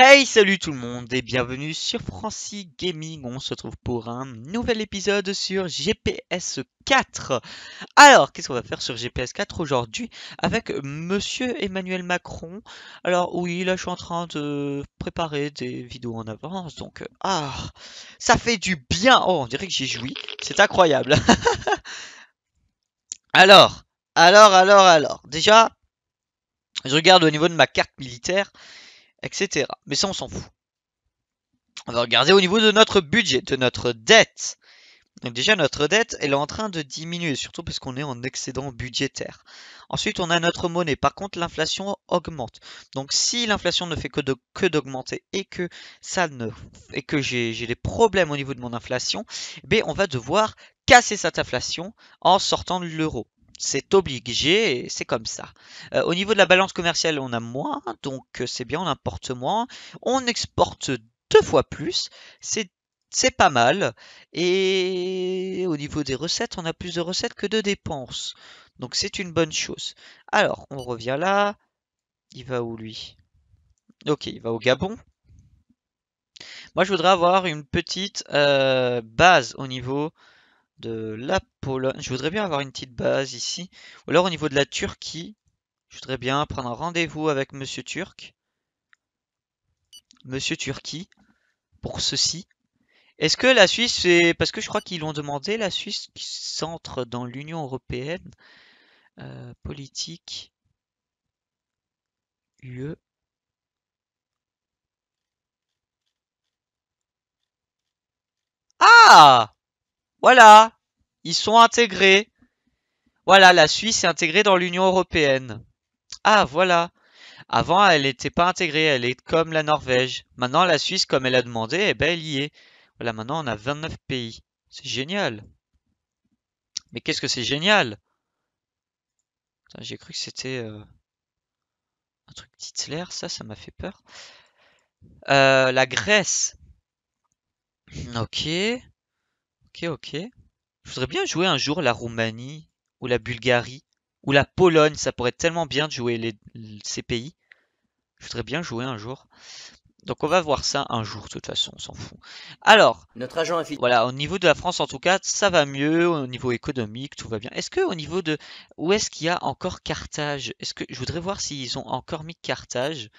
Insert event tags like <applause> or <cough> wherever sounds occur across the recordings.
Hey, salut tout le monde et bienvenue sur Francis Gaming. On se retrouve pour un nouvel épisode sur GPS 4. Alors, qu'est-ce qu'on va faire sur GPS 4 aujourd'hui avec Monsieur Emmanuel Macron Alors oui, là je suis en train de préparer des vidéos en avance, donc ah, ça fait du bien. Oh, on dirait que j'ai joui. C'est incroyable. <laughs> alors, alors, alors, alors. Déjà, je regarde au niveau de ma carte militaire etc. Mais ça, on s'en fout. On va regarder au niveau de notre budget, de notre dette. Donc déjà, notre dette, elle est en train de diminuer, surtout parce qu'on est en excédent budgétaire. Ensuite, on a notre monnaie. Par contre, l'inflation augmente. Donc si l'inflation ne fait que d'augmenter et que ça ne et que j'ai des problèmes au niveau de mon inflation, eh on va devoir casser cette inflation en sortant de l'euro c'est obligé c'est comme ça. Euh, au niveau de la balance commerciale, on a moins, donc euh, c'est bien, on importe moins. On exporte deux fois plus, c'est pas mal. Et au niveau des recettes, on a plus de recettes que de dépenses. Donc c'est une bonne chose. Alors, on revient là. Il va où lui Ok, il va au Gabon. Moi, je voudrais avoir une petite euh, base au niveau de la Pologne. Je voudrais bien avoir une petite base ici. Ou alors au niveau de la Turquie, je voudrais bien prendre un rendez-vous avec Monsieur Turc. Monsieur Turquie, pour ceci. Est-ce que la Suisse, parce que je crois qu'ils l'ont demandé, la Suisse qui s'entre dans l'Union Européenne, euh, politique, UE, Ah voilà, ils sont intégrés. Voilà, la Suisse est intégrée dans l'Union Européenne. Ah, voilà. Avant, elle n'était pas intégrée, elle est comme la Norvège. Maintenant, la Suisse, comme elle a demandé, eh ben, elle y est. Voilà, maintenant, on a 29 pays. C'est génial. Mais qu'est-ce que c'est génial J'ai cru que c'était euh, un truc d'Hitler, ça, ça m'a fait peur. Euh, la Grèce. Ok. Ok, Je voudrais bien jouer un jour la Roumanie ou la Bulgarie ou la Pologne. Ça pourrait être tellement bien de jouer ces pays. Je voudrais bien jouer un jour. Donc on va voir ça un jour, de toute façon, on s'en fout. Alors, notre agent Voilà, au niveau de la France en tout cas, ça va mieux. Au niveau économique, tout va bien. Est-ce que au niveau de où est-ce qu'il y a encore Carthage Est-ce que je voudrais voir s'ils ont encore mis Carthage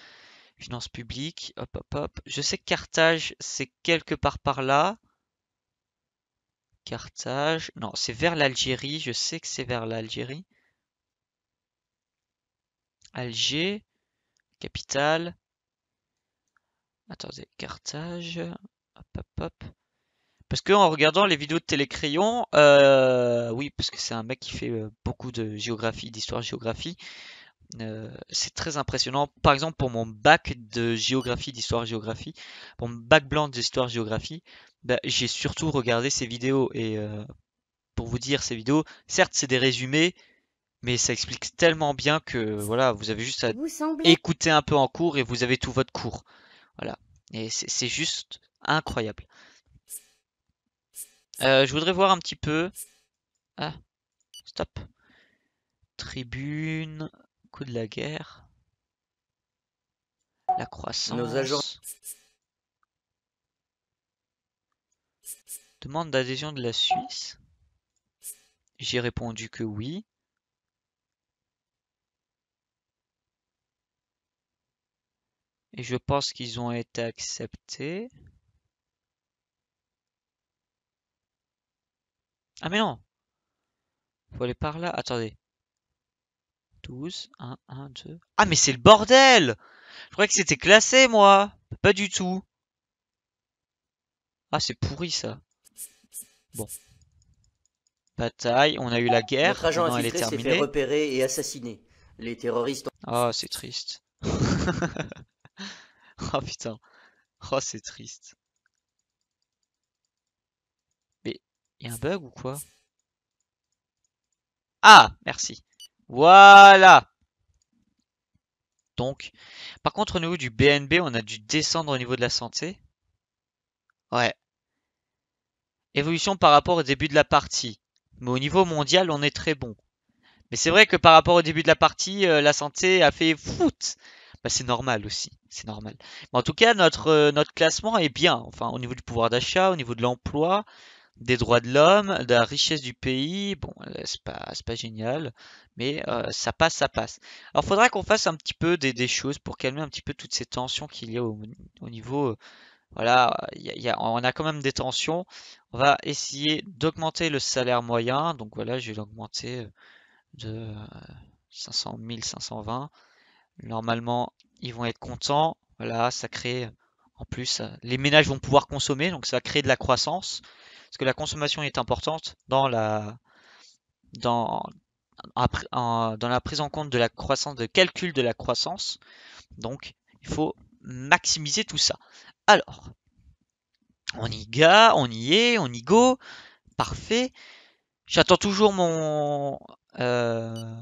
Finances publiques, hop hop hop. Je sais que Carthage, c'est quelque part par là. Carthage. Non, c'est vers l'Algérie. Je sais que c'est vers l'Algérie. Alger, capitale. Attendez, Carthage. Hop, hop, hop. Parce que en regardant les vidéos de Télécrayon, euh, oui, parce que c'est un mec qui fait euh, beaucoup de géographie, d'histoire-géographie. Euh, c'est très impressionnant. Par exemple, pour mon bac de géographie, d'histoire-géographie, pour mon bac blanc d'histoire-géographie, bah, j'ai surtout regardé ces vidéos. Et euh, pour vous dire, ces vidéos, certes, c'est des résumés, mais ça explique tellement bien que voilà, vous avez juste à écouter un peu en cours et vous avez tout votre cours. Voilà. Et c'est juste incroyable. Euh, je voudrais voir un petit peu. Ah, stop. Tribune, coup de la guerre, la croissance. Nos agents. Demande d'adhésion de la Suisse? J'ai répondu que oui. Et je pense qu'ils ont été acceptés. Ah mais non Faut aller par là, attendez. 12, 1, 1, 2... Ah mais c'est le bordel Je croyais que c'était classé moi Pas du tout Ah c'est pourri ça Bon. Bataille, on a eu la guerre. Notre agent infiltré repérer et assassiner. Les terroristes. Ah, oh, c'est triste. <laughs> oh putain. Oh, c'est triste. Mais il y a un bug ou quoi Ah, merci. Voilà. Donc, par contre, au niveau du BNB, on a dû descendre au niveau de la santé. Ouais, évolution par rapport au début de la partie. Mais au niveau mondial, on est très bon. Mais c'est vrai que par rapport au début de la partie, euh, la santé a fait foot. Bah, c'est normal aussi, c'est normal. Mais en tout cas, notre, euh, notre classement est bien. Enfin, au niveau du pouvoir d'achat, au niveau de l'emploi, des droits de l'homme, de la richesse du pays. Bon, euh, c'est pas, pas génial, mais ça passe, ça passe. Alors, faudra qu'on fasse un petit peu des, des, choses pour calmer un petit peu toutes ces tensions qu'il y a au niveau voilà, on a quand même des tensions. On va essayer d'augmenter le salaire moyen. Donc voilà, je vais l'augmenter euh, de 500 euh, 520. Normalement, ils vont être contents. Voilà, ça crée en plus, euh, les ménages vont pouvoir consommer, donc ça va créer de la croissance. Parce que la consommation est importante dans la, dans, dans la prise en compte de la croissance, de calcul de la croissance. Donc, il faut maximiser tout ça. Alors, on y va, on y est, on y go. Parfait. J'attends toujours mon, euh,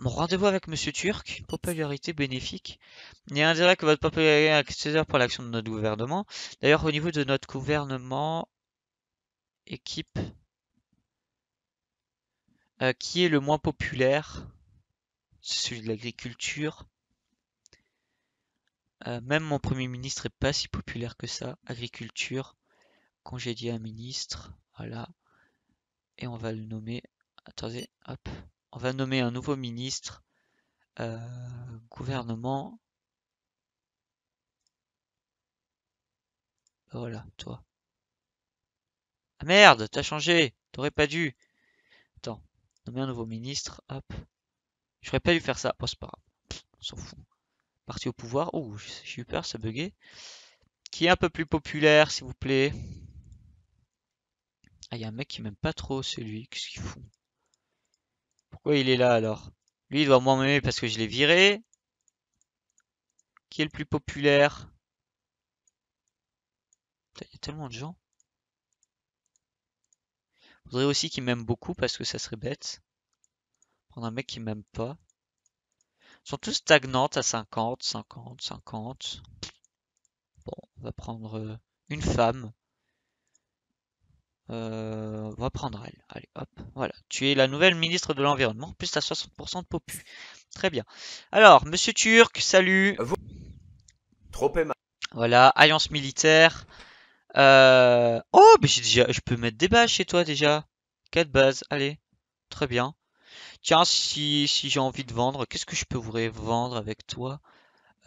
rendez-vous avec Monsieur Turc. Popularité bénéfique. Il un direct que votre popularité est accessoire pour l'action de notre gouvernement. D'ailleurs, au niveau de notre gouvernement, équipe, euh, qui est le moins populaire C'est celui de l'agriculture. Euh, même mon Premier ministre n'est pas si populaire que ça. Agriculture, congédier un ministre, voilà. Et on va le nommer, attendez, hop. On va nommer un nouveau ministre, euh, gouvernement. Voilà, toi. Ah merde, t'as changé, t'aurais pas dû. Attends, nommer un nouveau ministre, hop. J'aurais pas dû faire ça, oh c'est pas grave, on s'en fout parti au pouvoir. Oh, j'ai eu peur, ça buguait. Qui est un peu plus populaire, s'il vous plaît. Ah, il y a un mec qui m'aime pas trop, celui. Qu'est-ce qu'il fout Pourquoi il est là, alors Lui, il doit moins m'aimer parce que je l'ai viré. Qui est le plus populaire Il y a tellement de gens. Faudrait aussi qu'il m'aime beaucoup parce que ça serait bête. Prendre un mec qui m'aime pas sont tous stagnantes à 50, 50, 50. Bon, on va prendre euh, une femme. Euh, on va prendre elle. Allez, hop, voilà. Tu es la nouvelle ministre de l'Environnement, plus à 60% de popu. Très bien. Alors, Monsieur Turc, salut. Euh, vous... Trop aimable. Voilà, alliance militaire. Oh, mais déjà... je peux mettre des bases chez toi déjà. Quatre bases, allez. Très bien. Tiens, si, si j'ai envie de vendre, qu'est-ce que je peux vous vendre avec toi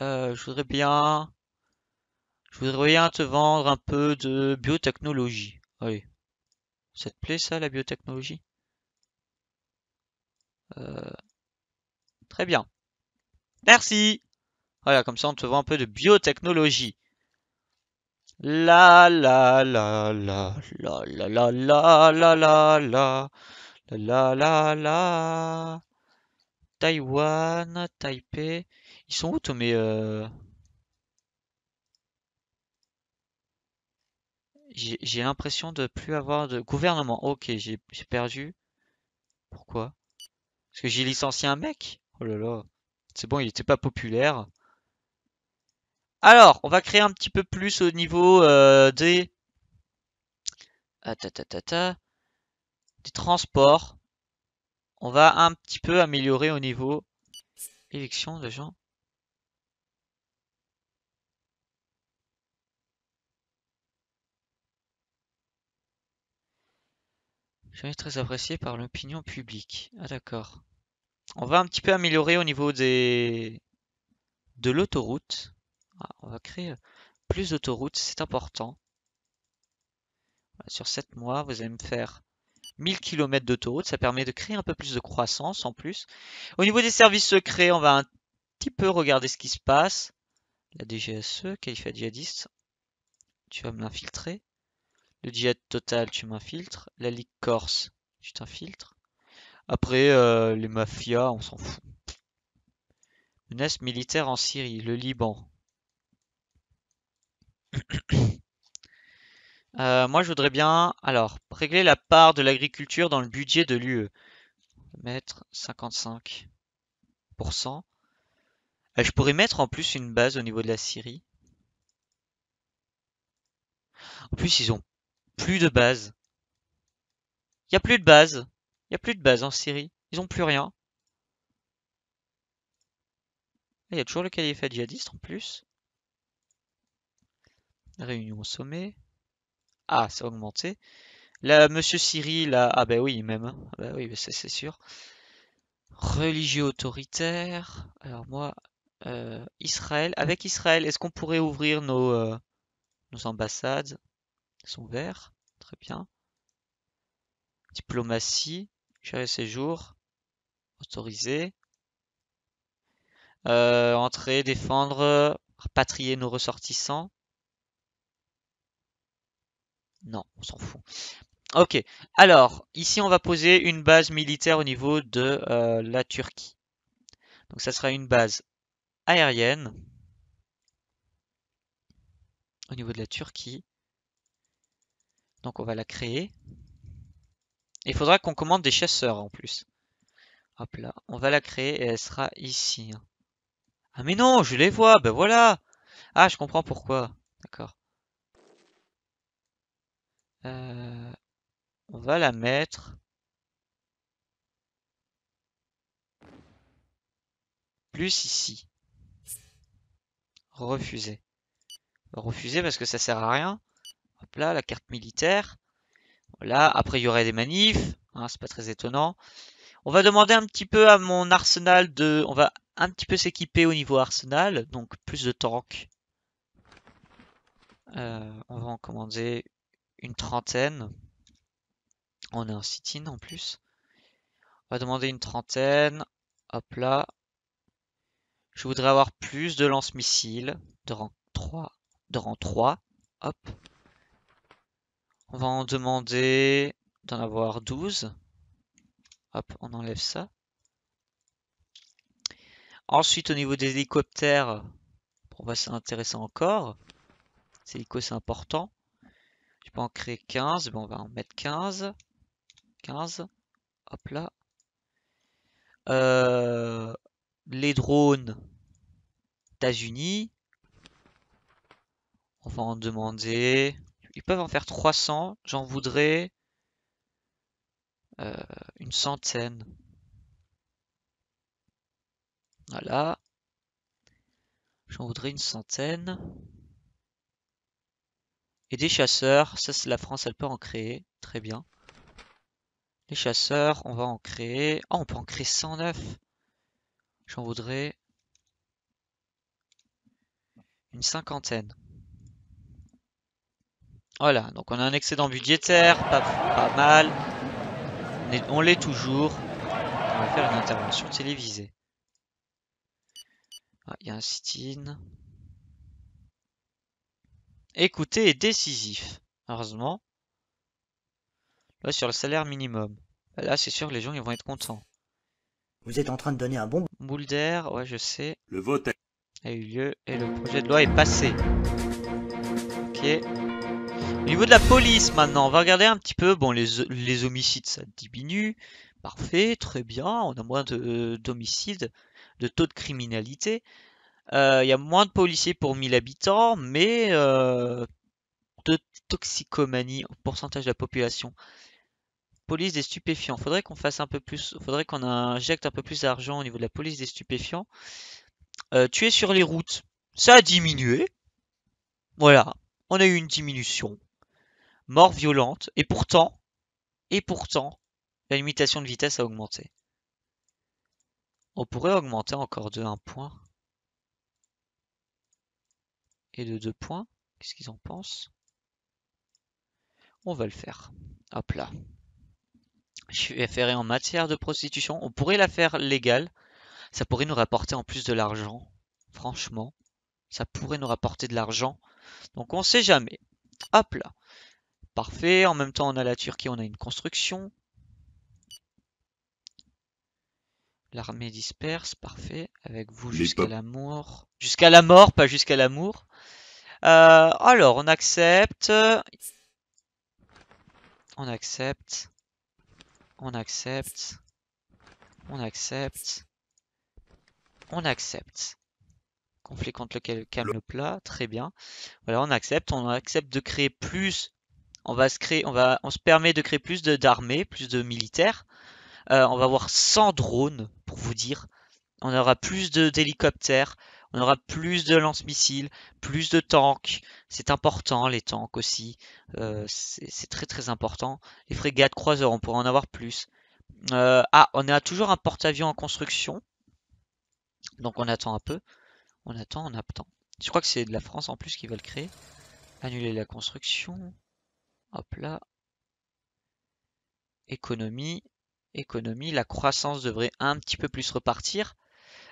euh, Je voudrais bien... Je voudrais bien te vendre un peu de biotechnologie. Oui, Ça te plaît ça, la biotechnologie euh, Très bien. Merci Voilà, comme ça on te vend un peu de biotechnologie. La la la la la la la la la la la la la la Taïwan, Taipei. Ils sont où, mais euh... J'ai l'impression de plus avoir de gouvernement. Ok, j'ai perdu. Pourquoi Parce que j'ai licencié un mec Oh là là. C'est bon, il n'était pas populaire. Alors, on va créer un petit peu plus au niveau euh, des... Ah, ta, ta, ta, transport, on va un petit peu améliorer au niveau élection de gens. Jamais très apprécié par l'opinion publique. Ah d'accord. On va un petit peu améliorer au niveau des de l'autoroute. Ah, on va créer plus d'autoroutes, c'est important. Sur 7 mois, vous allez me faire 1000 km d'autoroute, ça permet de créer un peu plus de croissance en plus. Au niveau des services secrets, on va un petit peu regarder ce qui se passe. La DGSE, califat djihadiste, tu vas me l'infiltrer. Le djihad total, tu m'infiltres. La Ligue Corse, tu t'infiltres. Après, euh, les mafias, on s'en fout. Menace militaire en Syrie, le Liban. <clears throat> Euh, moi, je voudrais bien, alors, régler la part de l'agriculture dans le budget de l'UE. Mettre 55%. Euh, je pourrais mettre en plus une base au niveau de la Syrie. En plus, ils ont plus de base. Il n'y a plus de base. Il n'y a plus de base en Syrie. Ils ont plus rien. Ah, il y a toujours le califat djihadiste en plus. Réunion au sommet. Ah, c'est ah. augmenté. Là, Monsieur Cyril, là, ah ben oui, même. Hein. Bah oui, c'est sûr. Religieux autoritaire. Alors moi, euh, Israël. Avec Israël, est-ce qu'on pourrait ouvrir nos, euh, nos ambassades Ils sont verts. Très bien. Diplomatie. Gérer séjour. Autorisé. Euh, entrer, défendre, rapatrier nos ressortissants. Non, on s'en fout. Ok, alors, ici on va poser une base militaire au niveau de euh, la Turquie. Donc ça sera une base aérienne au niveau de la Turquie. Donc on va la créer. Il faudra qu'on commande des chasseurs en plus. Hop là, on va la créer et elle sera ici. Hein. Ah mais non, je les vois, ben voilà Ah, je comprends pourquoi. D'accord. Euh, on va la mettre plus ici. Refuser. Refuser parce que ça sert à rien. Hop là, la carte militaire. Là, après, il y aurait des manifs. Hein, c'est pas très étonnant. On va demander un petit peu à mon arsenal de... On va un petit peu s'équiper au niveau arsenal. Donc, plus de tanks. Euh, on va en commander une trentaine. On est en sit-in en plus. On va demander une trentaine. Hop là. Je voudrais avoir plus de lance-missiles de rang 3. De rang 3. Hop. On va en demander d'en avoir 12. Hop, on enlève ça. Ensuite, au niveau des hélicoptères, on va bah, s'intéresser intéressant encore. Les hélicos, c'est important. Je peux en créer 15. Bon, on va en mettre 15. 15. Hop là. Euh, les drones États-Unis. On va en demander. Ils peuvent en faire 300. J'en voudrais euh, une centaine. Voilà. J'en voudrais une centaine. Et des chasseurs, ça c'est la France, elle peut en créer. Très bien. Les chasseurs, on va en créer. Oh, on peut en créer 109. J'en voudrais une cinquantaine. Voilà, donc on a un excédent budgétaire, pas, mal. On l'est toujours. On va faire une intervention télévisée. Ah, il y a un sit-in. Écoutez est décisif. Heureusement. Là, sur le salaire minimum. Là, c'est sûr que les gens ils vont être contents. Vous êtes en train de donner un bon... Boule d'air, ouais, je sais. Le vote a eu lieu et le projet de loi est passé. Ok. Au niveau de la police, maintenant, on va regarder un petit peu. Bon, les, homicides, ça diminue. Parfait, très bien. On a moins euh, d'homicides, de, taux de criminalité. Il euh, y a moins de policiers pour 1000 habitants, mais euh, de toxicomanie au pourcentage de la population. Police des stupéfiants. Faudrait qu'on fasse un peu plus. Faudrait qu'on injecte un peu plus d'argent au niveau de la police des stupéfiants. Euh, tuer sur les routes. Ça a diminué. Voilà. On a eu une diminution. Mort violente. Et pourtant. Et pourtant. La limitation de vitesse a augmenté. On pourrait augmenter encore de 1 point et de deux points. Qu'est-ce qu'ils en pensent On va le faire. Hop là. Je suis faire en matière de prostitution. On pourrait la faire légale. Ça pourrait nous rapporter en plus de l'argent. Franchement, ça pourrait nous rapporter de l'argent. Donc on sait jamais. Hop là. Parfait. En même temps, on a la Turquie, on a une construction. L'armée disperse, parfait. Avec vous jusqu'à la mort. Jusqu'à la mort, pas jusqu'à l'amour. Euh, alors, on accepte. On accepte. On accepte. On accepte. On accepte. Conflit contre lequel calme le plat, très bien. Voilà, on accepte. On accepte de créer plus. On va se créer, on va, on se permet de créer plus d'armées, plus de militaires. Euh, on va avoir 100 drones vous dire. On aura plus d'hélicoptères, on aura plus de lance-missiles, plus de tanks. C'est important, les tanks aussi. Euh, c'est très très important. Les frégates croiseurs, on pourrait en avoir plus. Euh, ah, on a toujours un porte-avions en construction. Donc on attend un peu. On attend, on attend. Je crois que c'est de la France en plus qui va le créer. Annuler la construction. Hop là. Économie économie, la croissance devrait un petit peu plus repartir.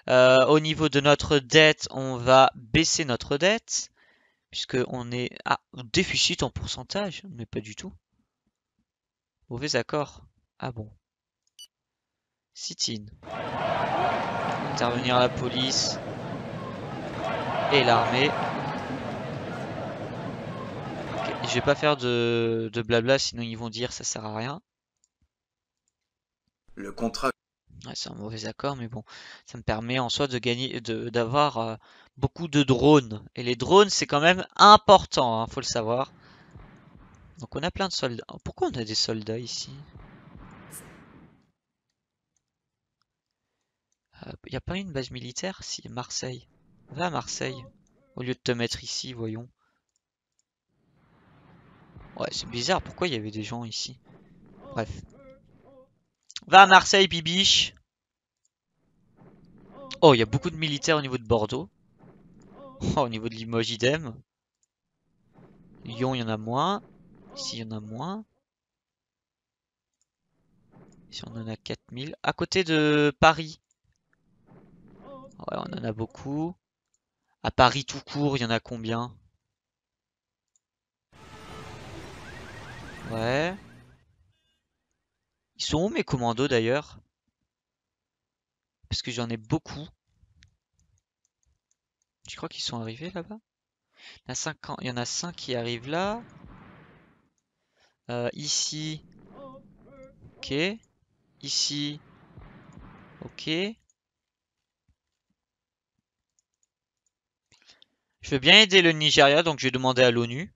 Euh, au niveau de notre dette, on va baisser notre dette, puisque on est à ah, déficit en pourcentage, mais pas du tout. Mauvais accord. Ah bon. sit Intervenir la police et l'armée. Okay. Je vais pas faire de, de blabla, sinon ils vont dire ça sert à rien le contrat. Ouais, c'est un mauvais accord, mais bon, ça me permet en soi de gagner, d'avoir de, euh, beaucoup de drones. Et les drones, c'est quand même important, hein, faut le savoir. Donc on a plein de soldats. Oh, pourquoi on a des soldats ici Il n'y euh, a pas une base militaire Si, Marseille. Va Marseille. Au lieu de te mettre ici, voyons. Ouais, c'est bizarre. Pourquoi il y avait des gens ici Bref. Va à Marseille, Bibiche. Oh, il y a beaucoup de militaires au niveau de Bordeaux. Oh, au niveau de Limoges, idem. Lyon, il y en a moins. Ici, il y en a moins. Ici, on en a 4000. À côté de Paris. Ouais, on en a beaucoup. À Paris, tout court, il y en a combien Ouais. Ils sont où mes commandos d'ailleurs Parce que j'en ai beaucoup. Je crois qu'ils sont arrivés là-bas il, y en a 5 qui arrivent là. Euh, ici. Ok. Ici. Ok. Je veux bien aider le Nigeria, donc je vais demander à l'ONU.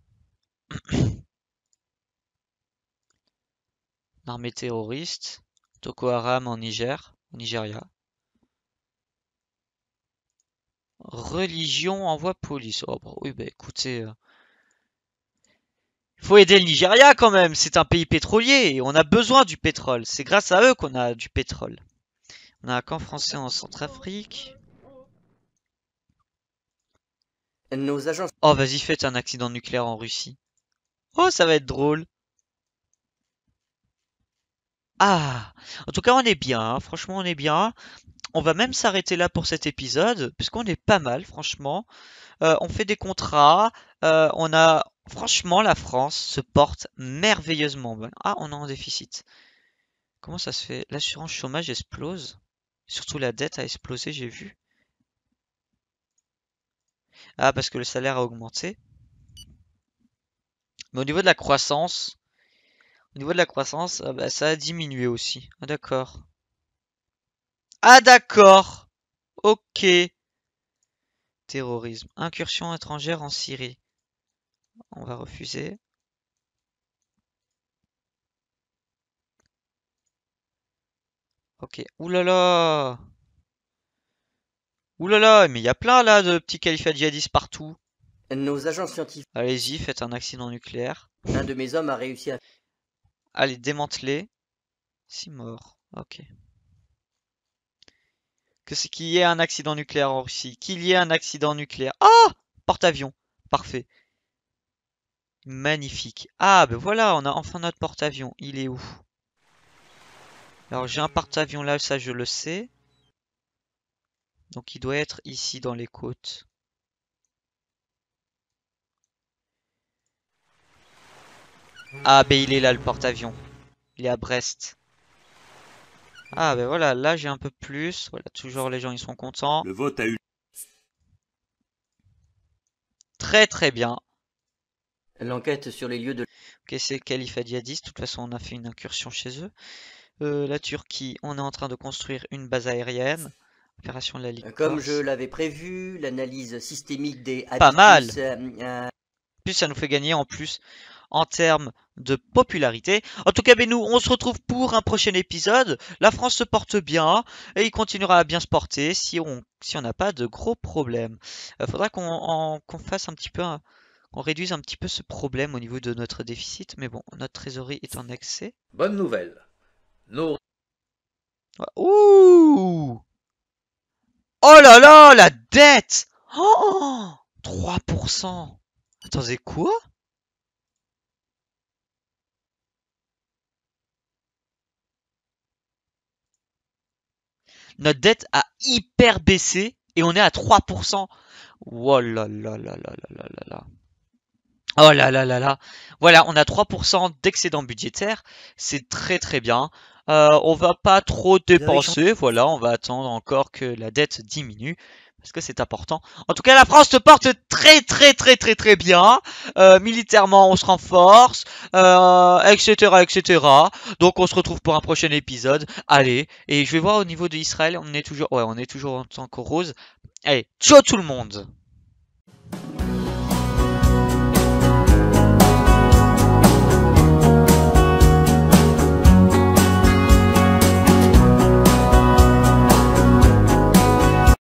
armée terroriste, Toko Haram en Niger, Nigeria. Religion envoie police. Oh, bah, oui, bah écoutez. Euh, il faut aider le Nigeria quand même, c'est un pays pétrolier et on a besoin du pétrole. C'est grâce à eux qu'on a du pétrole. On a un camp français en Centrafrique. Nos Oh, vas-y, faites un accident nucléaire en Russie. Oh, ça va être drôle. Ah En tout cas, on est bien, hein. franchement, on est bien. On va même s'arrêter là pour cet épisode, puisqu'on est pas mal, franchement. Euh, on fait des contrats, euh, on a... Franchement, la France se porte merveilleusement Ah, on est en déficit. Comment ça se fait L'assurance chômage explose. Surtout la dette a explosé, j'ai vu. Ah, parce que le salaire a augmenté. Mais au niveau de la croissance, au niveau de la croissance, ah bah, ça a diminué aussi. Ah, d'accord. Ah, d'accord Ok. Terrorisme. Incursion étrangère en Syrie. On va refuser. Ok. Oulala Oulala, mais il y a plein là de petits califats djihadistes partout. Nos agents scientifiques. Allez-y, faites un accident nucléaire. Un de mes hommes a réussi à. Allez, démanteler. 6 morts. Ok. Que ce qu'il y ait un accident nucléaire en Russie. Qu'il y ait un accident nucléaire. Ah Porte-avions. Parfait. Magnifique. Ah, ben voilà, on a enfin notre porte-avions. Il est où Alors, j'ai un porte avion là, ça je le sais. Donc, il doit être ici dans les côtes. Ah, ben il est là, le porte-avions. Il est à Brest. Ah, ben voilà, là j'ai un peu plus. Voilà, toujours les gens, ils sont contents. Le vote a eu. Très très bien. L'enquête sur les lieux de... Ok, c'est califat djihadiste. De toute façon, on a fait une incursion chez eux. Euh, la Turquie, on est en train de construire une base aérienne. Opération de la Ligue. Comme je l'avais prévu, l'analyse systémique des... Pas mal euh, euh, Plus, ça nous fait gagner en plus en termes de popularité. En tout cas, ben nous, on se retrouve pour un prochain épisode. La France se porte bien et il continuera à bien se porter si on si on n'a pas de gros problèmes. Il euh, faudra qu'on fasse un petit peu, qu'on réduise un petit peu ce problème au niveau de notre déficit. Mais bon, notre trésorerie est en excès. Bonne nouvelle. Nos... Ouh Oh là là, la dette 3% Attendez, quoi Notre dette a hyper baissé et on est à 3%. Oh Voilà, on a 3% d'excédent budgétaire. C'est très très bien. Euh, on va pas trop dépenser. Voilà, on va attendre encore que la dette diminue. Est-ce que c'est important. En tout cas, la France te porte très très très très très bien. Euh, militairement, on se renforce, etc., euh, etc. Donc, on se retrouve pour un prochain épisode. Allez, et je vais voir au niveau d'Israël. On est toujours, ouais, on est toujours en tant que rose. Allez, ciao tout le monde.